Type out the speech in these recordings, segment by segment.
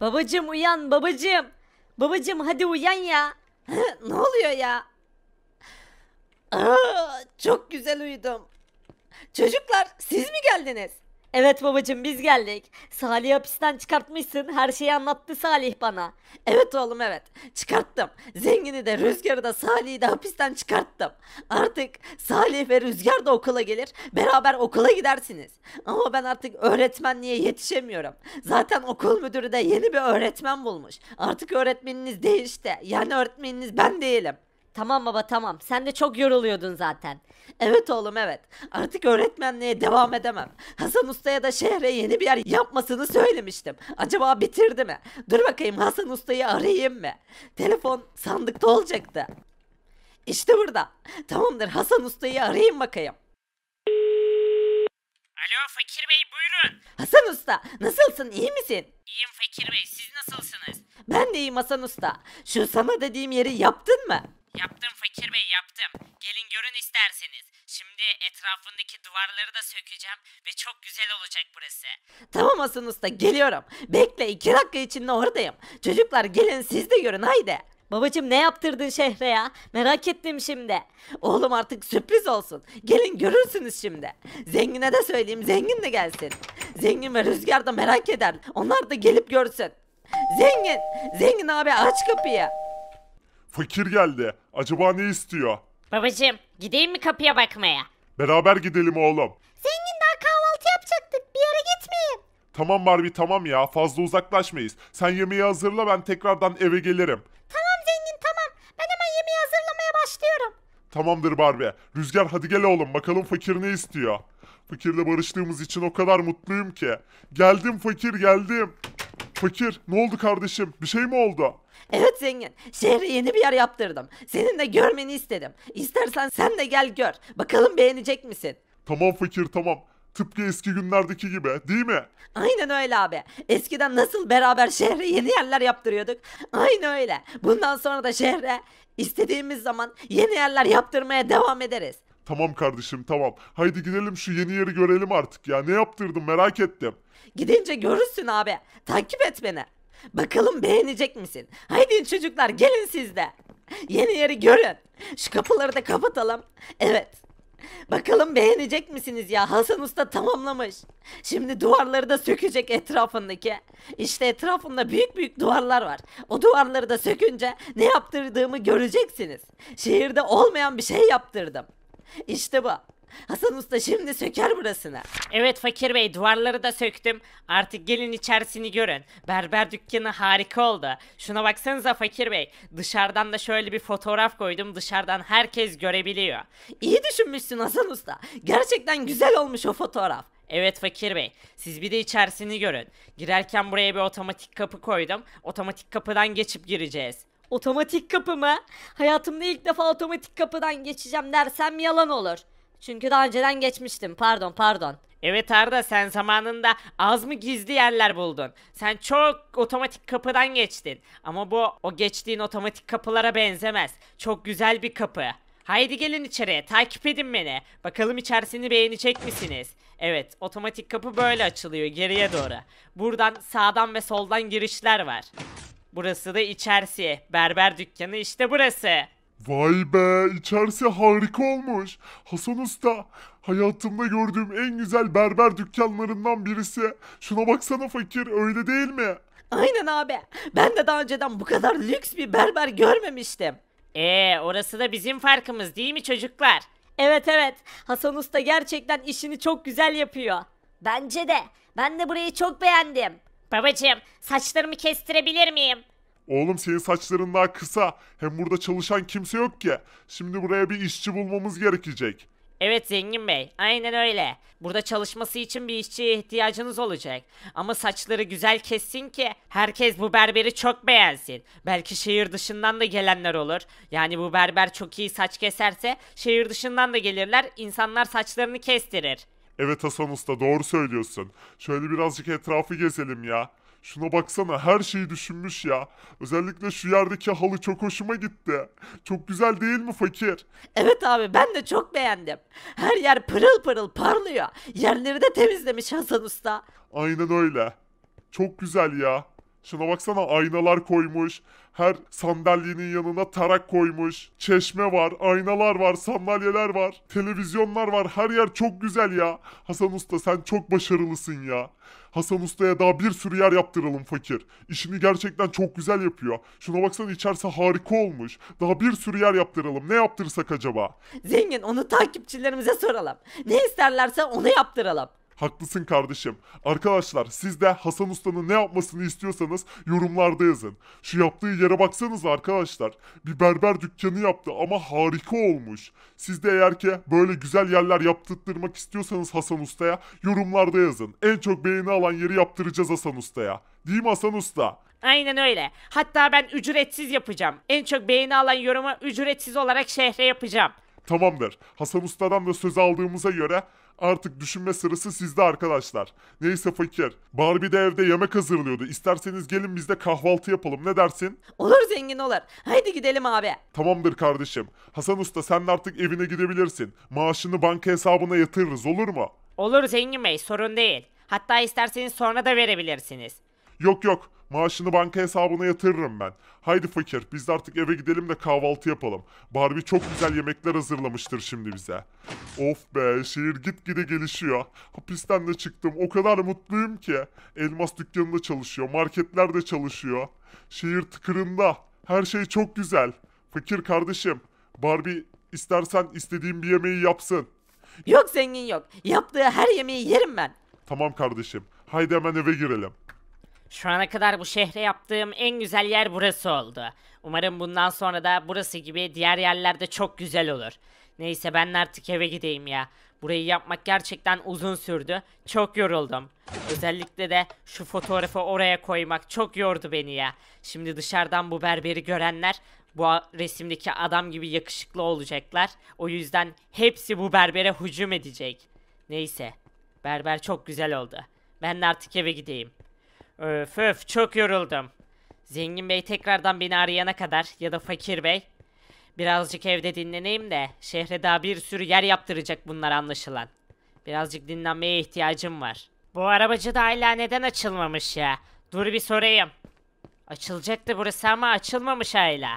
Babacım uyan babacım. Babacım hadi uyan ya. ne oluyor ya? Aa, çok güzel uyudum. Çocuklar siz mi geldiniz? Evet babacım biz geldik. Salih hapisten çıkartmışsın. Her şeyi anlattı Salih bana. Evet oğlum evet. Çıkarttım. Zengini de Rüzgar'ı da Salih'i de hapisten çıkarttım. Artık Salih ve Rüzgar da okula gelir. Beraber okula gidersiniz. Ama ben artık öğretmenliğe yetişemiyorum. Zaten okul müdürü de yeni bir öğretmen bulmuş. Artık öğretmeniniz değişti. Yani öğretmeniniz ben değilim. Tamam baba tamam. Sen de çok yoruluyordun zaten. Evet oğlum evet. Artık öğretmenliğe devam edemem. Hasan Usta'ya da şehre yeni bir yer yapmasını söylemiştim. Acaba bitirdi mi? Dur bakayım Hasan Usta'yı arayayım mı? Telefon sandıkta olacaktı. İşte burada. Tamamdır Hasan Usta'yı arayayım bakayım. Alo Fakir Bey buyurun. Hasan Usta nasılsın iyi misin? İyiyim Fakir Bey siz nasılsınız? Ben de iyiyim Hasan Usta. Şu sana dediğim yeri yaptın mı? Yaptım Fakir Bey yaptım. Gelin görün isterseniz. Şimdi etrafındaki duvarları da sökeceğim ve çok güzel olacak burası. Tamam Hasan Usta geliyorum. Bekle iki dakika içinde oradayım. Çocuklar gelin siz de görün haydi. Babacım ne yaptırdın şehre ya? Merak ettim şimdi. Oğlum artık sürpriz olsun. Gelin görürsünüz şimdi. Zengine de söyleyeyim zengin de gelsin. Zengin ve Rüzgar da merak eder. Onlar da gelip görsün. Zengin! Zengin abi aç kapıyı. Fakir geldi. Acaba ne istiyor? Babacım gideyim mi kapıya bakmaya? Beraber gidelim oğlum. Zengin daha kahvaltı yapacaktık. Bir yere gitmeyin. Tamam Barbie tamam ya fazla uzaklaşmayız. Sen yemeği hazırla ben tekrardan eve gelirim. Tamam zengin tamam. Ben hemen yemeği hazırlamaya başlıyorum. Tamamdır Barbie. Rüzgar hadi gel oğlum bakalım fakir ne istiyor. Fakirle barıştığımız için o kadar mutluyum ki. Geldim fakir geldim. Fakir ne oldu kardeşim bir şey mi oldu? Evet zengin. Şehre yeni bir yer yaptırdım. Senin de görmeni istedim. İstersen sen de gel gör. Bakalım beğenecek misin? Tamam fakir tamam. Tıpkı eski günlerdeki gibi değil mi? Aynen öyle abi. Eskiden nasıl beraber şehre yeni yerler yaptırıyorduk. Aynı öyle. Bundan sonra da şehre istediğimiz zaman yeni yerler yaptırmaya devam ederiz. Tamam kardeşim tamam. Haydi gidelim şu yeni yeri görelim artık ya. Ne yaptırdım merak ettim. Gidince görürsün abi. Takip et beni. Bakalım beğenecek misin? Haydi çocuklar gelin siz de. Yeni yeri görün. Şu kapıları da kapatalım. Evet. Bakalım beğenecek misiniz ya? Hasan Usta tamamlamış. Şimdi duvarları da sökecek etrafındaki. İşte etrafında büyük büyük duvarlar var. O duvarları da sökünce ne yaptırdığımı göreceksiniz. Şehirde olmayan bir şey yaptırdım. İşte bu. Hasan Usta şimdi söker burasını. Evet Fakir Bey duvarları da söktüm. Artık gelin içerisini görün. Berber dükkanı harika oldu. Şuna baksanıza Fakir Bey. Dışarıdan da şöyle bir fotoğraf koydum. Dışarıdan herkes görebiliyor. İyi düşünmüşsün Hasan Usta. Gerçekten güzel olmuş o fotoğraf. Evet Fakir Bey. Siz bir de içerisini görün. Girerken buraya bir otomatik kapı koydum. Otomatik kapıdan geçip gireceğiz. Otomatik kapı mı? Hayatımda ilk defa otomatik kapıdan geçeceğim dersem yalan olur. Çünkü daha önceden geçmiştim. Pardon pardon. Evet Arda sen zamanında az mı gizli yerler buldun? Sen çok otomatik kapıdan geçtin. Ama bu o geçtiğin otomatik kapılara benzemez. Çok güzel bir kapı. Haydi gelin içeriye takip edin beni. Bakalım içerisini beğenecek misiniz? Evet otomatik kapı böyle açılıyor geriye doğru. Buradan sağdan ve soldan girişler var. Burası da içerisi. Berber dükkanı işte burası. Vay be içerisi harika olmuş. Hasan Usta hayatımda gördüğüm en güzel berber dükkanlarından birisi. Şuna baksana fakir öyle değil mi? Aynen abi. Ben de daha önceden bu kadar lüks bir berber görmemiştim. Ee, orası da bizim farkımız değil mi çocuklar? Evet evet. Hasan Usta gerçekten işini çok güzel yapıyor. Bence de. Ben de burayı çok beğendim. Babacığım saçlarımı kestirebilir miyim? Oğlum senin saçların daha kısa. Hem burada çalışan kimse yok ki. Şimdi buraya bir işçi bulmamız gerekecek. Evet zengin bey, aynen öyle. Burada çalışması için bir işçiye ihtiyacınız olacak. Ama saçları güzel kessin ki herkes bu berberi çok beğensin. Belki şehir dışından da gelenler olur. Yani bu berber çok iyi saç keserse şehir dışından da gelirler, İnsanlar saçlarını kestirir. Evet Hasan Usta doğru söylüyorsun. Şöyle birazcık etrafı gezelim ya. Şuna baksana her şeyi düşünmüş ya. Özellikle şu yerdeki halı çok hoşuma gitti. Çok güzel değil mi fakir? Evet abi ben de çok beğendim. Her yer pırıl pırıl parlıyor. Yerleri de temizlemiş Hasan Usta. Aynen öyle. Çok güzel ya. Şuna baksana aynalar koymuş. Her sandalyenin yanına tarak koymuş. Çeşme var, aynalar var, sandalyeler var, televizyonlar var. Her yer çok güzel ya. Hasan Usta sen çok başarılısın ya. Hasan Usta'ya daha bir sürü yer yaptıralım fakir. İşini gerçekten çok güzel yapıyor. Şuna baksana içerse harika olmuş. Daha bir sürü yer yaptıralım. Ne yaptırsak acaba? Zengin onu takipçilerimize soralım. Ne isterlerse onu yaptıralım. Haklısın kardeşim. Arkadaşlar siz de Hasan Usta'nın ne yapmasını istiyorsanız yorumlarda yazın. Şu yaptığı yere baksanız arkadaşlar. Bir berber dükkanı yaptı ama harika olmuş. Siz de eğer ki böyle güzel yerler yaptırtmak istiyorsanız Hasan Usta'ya yorumlarda yazın. En çok beğeni alan yeri yaptıracağız Hasan Usta'ya. Değil mi Hasan Usta? Aynen öyle. Hatta ben ücretsiz yapacağım. En çok beğeni alan yorumu ücretsiz olarak şehre yapacağım. Tamamdır. Hasan Usta'dan da söz aldığımıza göre artık düşünme sırası sizde arkadaşlar. Neyse fakir. Barbie de evde yemek hazırlıyordu. İsterseniz gelin biz de kahvaltı yapalım. Ne dersin? Olur zengin olur. Haydi gidelim abi. Tamamdır kardeşim. Hasan Usta sen de artık evine gidebilirsin. Maaşını banka hesabına yatırırız olur mu? Olur zengin bey sorun değil. Hatta isterseniz sonra da verebilirsiniz. Yok yok maaşını banka hesabına yatırırım ben. Haydi fakir biz de artık eve gidelim de kahvaltı yapalım. Barbie çok güzel yemekler hazırlamıştır şimdi bize. Of be şehir gitgide gelişiyor. Hapisten de çıktım o kadar mutluyum ki. Elmas dükkanında çalışıyor marketler de çalışıyor. Şehir tıkırında her şey çok güzel. Fakir kardeşim Barbie istersen istediğim bir yemeği yapsın. Yok zengin yok. Yaptığı her yemeği yerim ben. Tamam kardeşim. Haydi hemen eve girelim. Şu ana kadar bu şehre yaptığım en güzel yer burası oldu. Umarım bundan sonra da burası gibi diğer yerlerde çok güzel olur. Neyse ben artık eve gideyim ya. Burayı yapmak gerçekten uzun sürdü. Çok yoruldum. Özellikle de şu fotoğrafı oraya koymak çok yordu beni ya. Şimdi dışarıdan bu berberi görenler bu resimdeki adam gibi yakışıklı olacaklar. O yüzden hepsi bu berbere hücum edecek. Neyse. Berber çok güzel oldu. Ben de artık eve gideyim. Öf öf çok yoruldum. Zengin bey tekrardan beni arayana kadar ya da fakir bey. Birazcık evde dinleneyim de şehre daha bir sürü yer yaptıracak bunlar anlaşılan. Birazcık dinlenmeye ihtiyacım var. Bu arabacı da hala neden açılmamış ya? Dur bir sorayım. Açılacaktı burası ama açılmamış hala.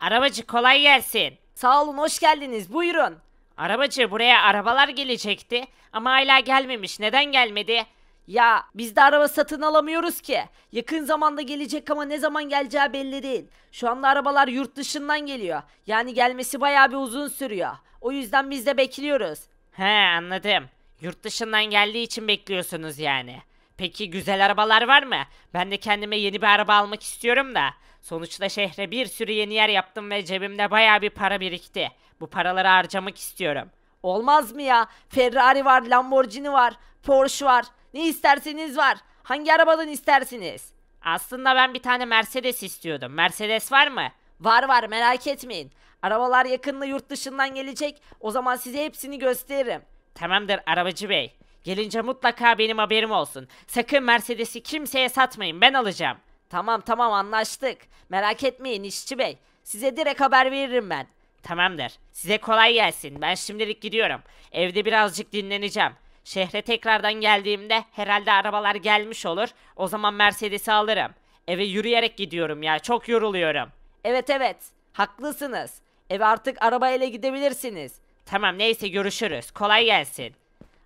Arabacı kolay gelsin. Sağ olun hoş geldiniz buyurun. Arabacı buraya arabalar gelecekti ama hala gelmemiş. Neden gelmedi? Ya biz de araba satın alamıyoruz ki. Yakın zamanda gelecek ama ne zaman geleceği belli değil. Şu anda arabalar yurt dışından geliyor. Yani gelmesi bayağı bir uzun sürüyor. O yüzden biz de bekliyoruz. He anladım. Yurt dışından geldiği için bekliyorsunuz yani. Peki güzel arabalar var mı? Ben de kendime yeni bir araba almak istiyorum da. Sonuçta şehre bir sürü yeni yer yaptım ve cebimde baya bir para birikti. Bu paraları harcamak istiyorum. Olmaz mı ya? Ferrari var, Lamborghini var, Porsche var. Ne isterseniz var. Hangi arabadan istersiniz? Aslında ben bir tane Mercedes istiyordum. Mercedes var mı? Var var merak etmeyin. Arabalar yakında yurt dışından gelecek. O zaman size hepsini gösteririm. Tamamdır arabacı bey. Gelince mutlaka benim haberim olsun. Sakın Mercedes'i kimseye satmayın ben alacağım. Tamam tamam anlaştık. Merak etmeyin işçi bey. Size direkt haber veririm ben. Tamamdır. Size kolay gelsin. Ben şimdilik gidiyorum. Evde birazcık dinleneceğim. Şehre tekrardan geldiğimde herhalde arabalar gelmiş olur. O zaman Mercedes'i alırım. Eve yürüyerek gidiyorum ya. Çok yoruluyorum. Evet evet. Haklısınız. Eve artık arabayla gidebilirsiniz. Tamam neyse görüşürüz. Kolay gelsin.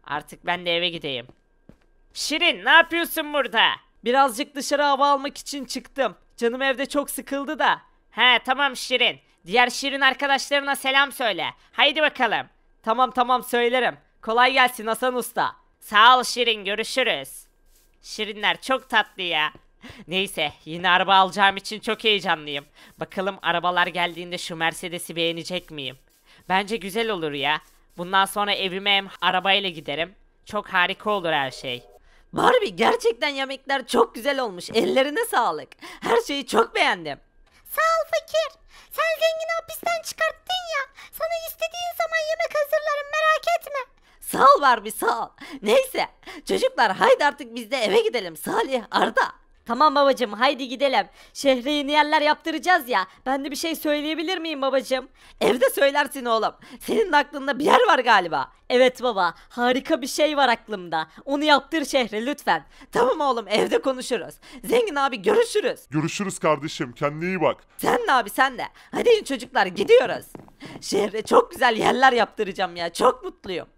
Artık ben de eve gideyim. Şirin ne yapıyorsun burada? Birazcık dışarı hava almak için çıktım. Canım evde çok sıkıldı da. He tamam Şirin. Diğer Şirin arkadaşlarına selam söyle. Haydi bakalım. Tamam tamam söylerim. Kolay gelsin Hasan Usta. Sağ ol Şirin görüşürüz. Şirinler çok tatlı ya. Neyse yine araba alacağım için çok heyecanlıyım. Bakalım arabalar geldiğinde şu Mercedes'i beğenecek miyim? Bence güzel olur ya. Bundan sonra evime hem arabayla giderim. Çok harika olur her şey. Barbie gerçekten yemekler çok güzel olmuş. Ellerine sağlık. Her şeyi çok beğendim. Sağ ol fakir. Sen zengini hapisten çıkarttın ya. Sana istediğin zaman yemek hazırlarım merak etme. Sağ ol Barbie sağ ol. Neyse çocuklar haydi artık biz de eve gidelim Salih Arda. Tamam babacım haydi gidelim. Şehre yeni yerler yaptıracağız ya. Ben de bir şey söyleyebilir miyim babacım? Evde söylersin oğlum. Senin de aklında bir yer var galiba. Evet baba harika bir şey var aklımda. Onu yaptır şehre lütfen. Tamam oğlum evde konuşuruz. Zengin abi görüşürüz. Görüşürüz kardeşim kendine iyi bak. Sen de abi sen de. Hadi çocuklar gidiyoruz. Şehre çok güzel yerler yaptıracağım ya. Çok mutluyum.